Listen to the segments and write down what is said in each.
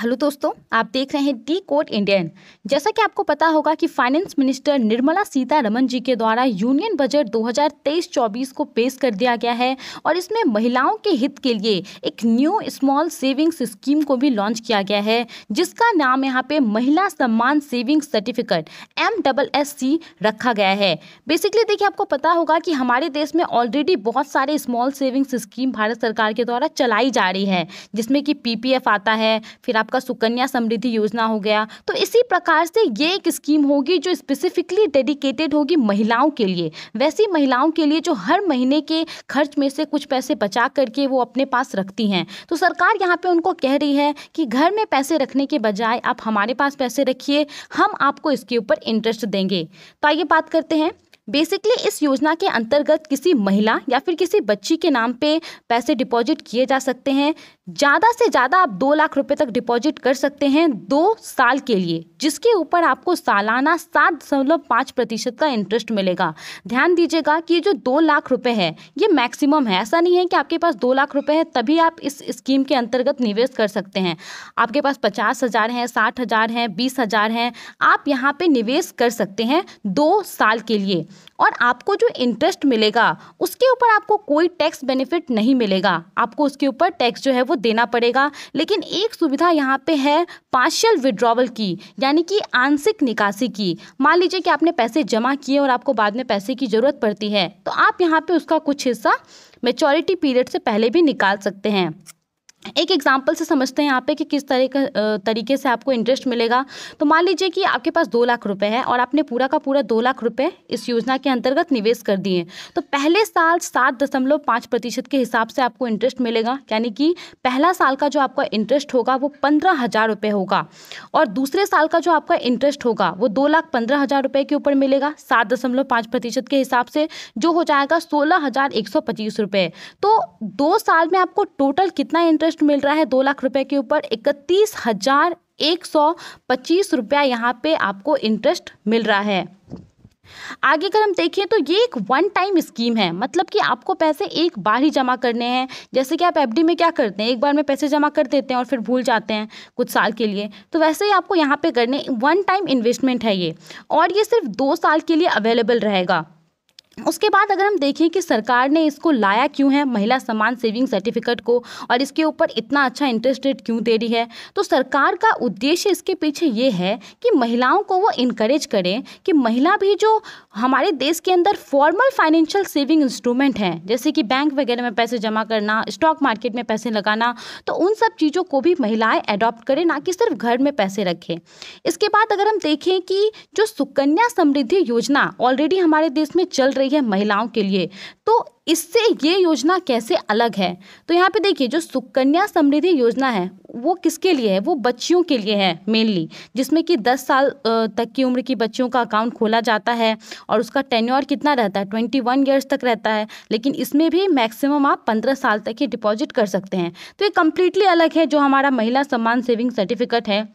hello दोस्तों आप देख रहे हैं डी कोड इंडियन जैसा कि आपको पता होगा कि फाइनेंस मिनिस्टर निर्मला सीतारमन जी के द्वारा यूनियन बजट 2023-24 को पेश कर दिया गया है और इसमें महिलाओं के हित के लिए एक न्यू स्मॉल सेविंग्स स्कीम को भी लॉन्च किया गया है जिसका नाम यहाँ पे Mahila Samman saving certificate M double S C रखा गया है बेसिकली देखिए आपको पता होगा कि हमारे देश में ऑलरेडी बहुत सारे स्मॉल सेविंग्स स्कीम भारत सरकार के द्वारा चलाई जा रही है जिसमें कि पी आता है फिर आप आपका सुकन्या समृद्धि योजना हो गया तो इसी प्रकार से ये एक स्कीम होगी जो स्पेसिफिकली डेडिकेटेड होगी महिलाओं के लिए वैसी महिलाओं के लिए जो हर महीने के खर्च में से कुछ पैसे बचा करके वो अपने पास रखती हैं तो सरकार यहाँ पे उनको कह रही है कि घर में पैसे रखने के बजाय आप हमारे पास पैसे रखिए हम आपको इसके ऊपर इंटरेस्ट देंगे तो आइए बात करते हैं बेसिकली इस योजना के अंतर्गत किसी महिला या फिर किसी बच्ची के नाम पे पैसे डिपॉजिट किए जा सकते हैं ज़्यादा से ज़्यादा आप दो लाख रुपए तक डिपॉजिट कर सकते हैं दो साल के लिए जिसके ऊपर आपको सालाना सात दशमलव पाँच प्रतिशत का इंटरेस्ट मिलेगा ध्यान दीजिएगा कि ये जो दो लाख रुपए है ये मैक्सिमम है ऐसा नहीं है कि आपके पास दो लाख रुपये है तभी आप इस स्कीम के अंतर्गत निवेश कर सकते हैं आपके पास पचास हज़ार हैं साठ हज़ार हैं बीस हज़ार हैं आप यहाँ पर निवेश कर सकते हैं दो साल के लिए और आपको जो इंटरेस्ट मिलेगा उसके ऊपर आपको कोई टैक्स बेनिफिट नहीं मिलेगा आपको उसके ऊपर टैक्स जो है वो देना पड़ेगा लेकिन एक सुविधा यहाँ पे है पार्शियल विड्रॉवल की यानी कि आंशिक निकासी की मान लीजिए कि आपने पैसे जमा किए और आपको बाद में पैसे की ज़रूरत पड़ती है तो आप यहाँ पर उसका कुछ हिस्सा मेचोरिटी पीरियड से पहले भी निकाल सकते हैं एक एग्जाम्पल से समझते हैं यहाँ पे कि किस तरह का तरीके से आपको इंटरेस्ट मिलेगा तो मान लीजिए कि आपके पास दो लाख रुपए है और आपने पूरा का पूरा दो लाख रुपए इस योजना के अंतर्गत निवेश कर दिए तो पहले साल सात दशमलव पाँच प्रतिशत के हिसाब से आपको इंटरेस्ट मिलेगा यानी कि पहला साल का जो आपका इंटरेस्ट होगा वो पंद्रह हज़ार रुपये होगा और दूसरे साल का जो आपका इंटरेस्ट होगा वो दो लाख पंद्रह हज़ार रुपये के ऊपर मिलेगा सात दशमलव पाँच प्रतिशत के हिसाब से जो हो जाएगा सोलह हज़ार एक सौ पच्चीस रुपये तो दो साल में आपको टोटल कितना इंटरेस्ट इंटरेस्ट मिल रहा है दो लाख रुपए के ऊपर इकतीस हजार एक सौ पच्चीस रुपया यहाँ पे आपको इंटरेस्ट मिल रहा है आगे अगर हम देखें तो ये एक वन टाइम स्कीम है मतलब कि आपको पैसे एक बार ही जमा करने हैं जैसे कि आप एफडी में क्या करते हैं एक बार में पैसे जमा कर देते हैं और फिर भूल जाते हैं कुछ साल के लिए तो वैसे ही आपको यहाँ पे करने वन टाइम इन्वेस्टमेंट है ये और ये सिर्फ दो साल के लिए अवेलेबल रहेगा उसके बाद अगर हम देखें कि सरकार ने इसको लाया क्यों है महिला समान सेविंग सर्टिफिकेट को और इसके ऊपर इतना अच्छा इंटरेस्ट रेट क्यों दे रही है तो सरकार का उद्देश्य इसके पीछे ये है कि महिलाओं को वो इनक्रेज करें कि महिला भी जो हमारे देश के अंदर फॉर्मल फाइनेंशियल सेविंग इंस्ट्रूमेंट हैं जैसे कि बैंक वगैरह में पैसे जमा करना स्टॉक मार्केट में पैसे लगाना तो उन सब चीज़ों को भी महिलाएँ अडॉप्ट करें ना कि सिर्फ घर में पैसे रखें इसके बाद अगर हम देखें कि जो सुकन्या समृद्धि योजना ऑलरेडी हमारे देश में चल रही रही है महिलाओं के लिए तो इससे ये योजना कैसे अलग है तो यहाँ पे देखिए जो सुकन्या समृद्धि योजना है वो किसके लिए है वो बच्चियों के लिए है मेनली जिसमें कि दस साल तक की उम्र की बच्चियों का अकाउंट खोला जाता है और उसका टेन्योर कितना रहता है ट्वेंटी वन ईयर्स तक रहता है लेकिन इसमें भी मैक्सिमम आप पंद्रह साल तक ही डिपॉजिट कर सकते हैं तो ये कम्प्लीटली अलग है जो हमारा महिला सम्मान सेविंग सर्टिफिकेट है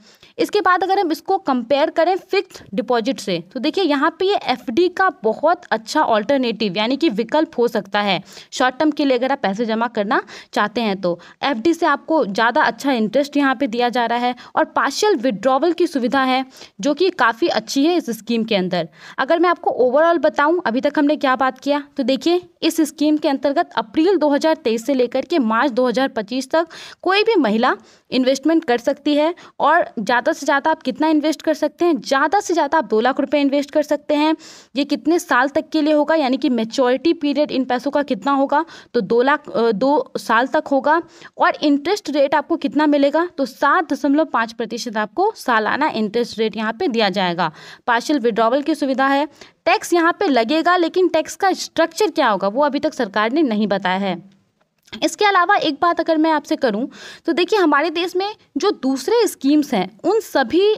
इसके बाद अगर हम इसको कंपेयर करें फिक्स डिपॉजिट से तो देखिए यहाँ पर ये एफ का बहुत अच्छा ऑल्टरनेटिव यानी कि विकल्प हो सकता है शॉर्ट टर्म के लिए अगर आप पैसे जमा करना चाहते हैं तो एफ से आपको ज़्यादा अच्छा इंटरेस्ट यहाँ पे दिया जा रहा है और पार्शियल विड्रॉवल की सुविधा है जो कि काफ़ी अच्छी है इस स्कीम के अंदर अगर मैं आपको ओवरऑल बताऊँ अभी तक हमने क्या बात किया तो देखिए इस स्कीम के अंतर्गत अप्रैल 2023 से लेकर के मार्च 2025 तक कोई भी महिला इन्वेस्टमेंट कर सकती है और ज़्यादा से ज़्यादा आप कितना इन्वेस्ट कर सकते हैं ज़्यादा से ज़्यादा आप दो लाख रुपये इन्वेस्ट कर सकते हैं ये कितने साल तक के लिए होगा यानी कि मेच्योरिटी पीरियड इन पैसों का कितना होगा तो दो लाख दो साल तक होगा और इंटरेस्ट रेट आपको कितना मिल मिलेगा तो सात दशमलव पाँच प्रतिशत आपको सालाना इंटरेस्ट रेट यहाँ पे दिया जाएगा पार्शियल विड्रॉवल की सुविधा है टैक्स यहाँ पे लगेगा लेकिन टैक्स का स्ट्रक्चर क्या होगा वो अभी तक सरकार ने नहीं बताया है इसके अलावा एक बात अगर मैं आपसे करूं तो देखिए हमारे देश में जो दूसरे स्कीम्स हैं उन सभी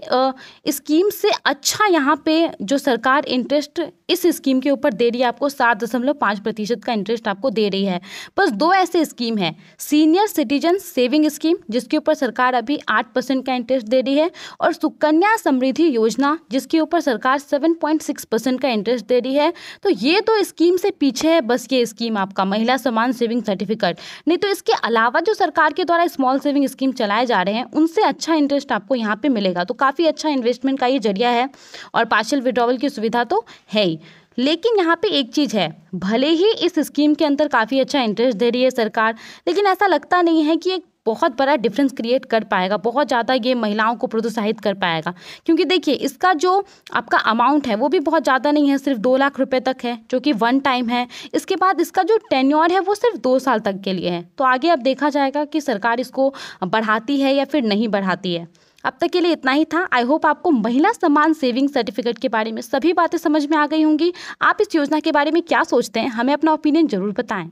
स्कीम्स से अच्छा यहाँ पे जो सरकार इंटरेस्ट इस स्कीम के ऊपर दे रही है आपको सात दशमलव पाँच प्रतिशत का इंटरेस्ट आपको दे रही है बस दो ऐसे स्कीम हैं सीनियर सिटीजन सेविंग स्कीम जिसके ऊपर सरकार अभी आठ परसेंट का इंटरेस्ट दे रही है और सुकन्या समृद्धि योजना जिसके ऊपर सरकार सेवन पॉइंट सिक्स परसेंट का इंटरेस्ट दे रही है तो ये तो स्कीम से पीछे है बस ये स्कीम आपका महिला समान सेविंग सर्टिफिकेट नहीं तो इसके अलावा जो सरकार के द्वारा स्मॉल सेविंग स्कीम चलाए जा रहे हैं उनसे अच्छा इंटरेस्ट आपको यहाँ पर मिलेगा तो काफ़ी अच्छा इन्वेस्टमेंट का ये जरिया है और पार्शल विड्रॉवल की सुविधा तो है ही लेकिन यहाँ पे एक चीज़ है भले ही इस स्कीम के अंदर काफ़ी अच्छा इंटरेस्ट दे रही है सरकार लेकिन ऐसा लगता नहीं है कि एक बहुत बड़ा डिफरेंस क्रिएट कर पाएगा बहुत ज़्यादा ये महिलाओं को प्रोत्साहित कर पाएगा क्योंकि देखिए इसका जो आपका अमाउंट है वो भी बहुत ज़्यादा नहीं है सिर्फ दो लाख रुपए तक है जो कि वन टाइम है इसके बाद इसका जो टेन्योर है वो सिर्फ दो साल तक के लिए है तो आगे अब देखा जाएगा कि सरकार इसको बढ़ाती है या फिर नहीं बढ़ाती है अब तक के लिए इतना ही था आई होप आपको महिला सम्मान सेविंग सर्टिफिकेट के बारे में सभी बातें समझ में आ गई होंगी आप इस योजना के बारे में क्या सोचते हैं हमें अपना ओपिनियन जरूर बताएं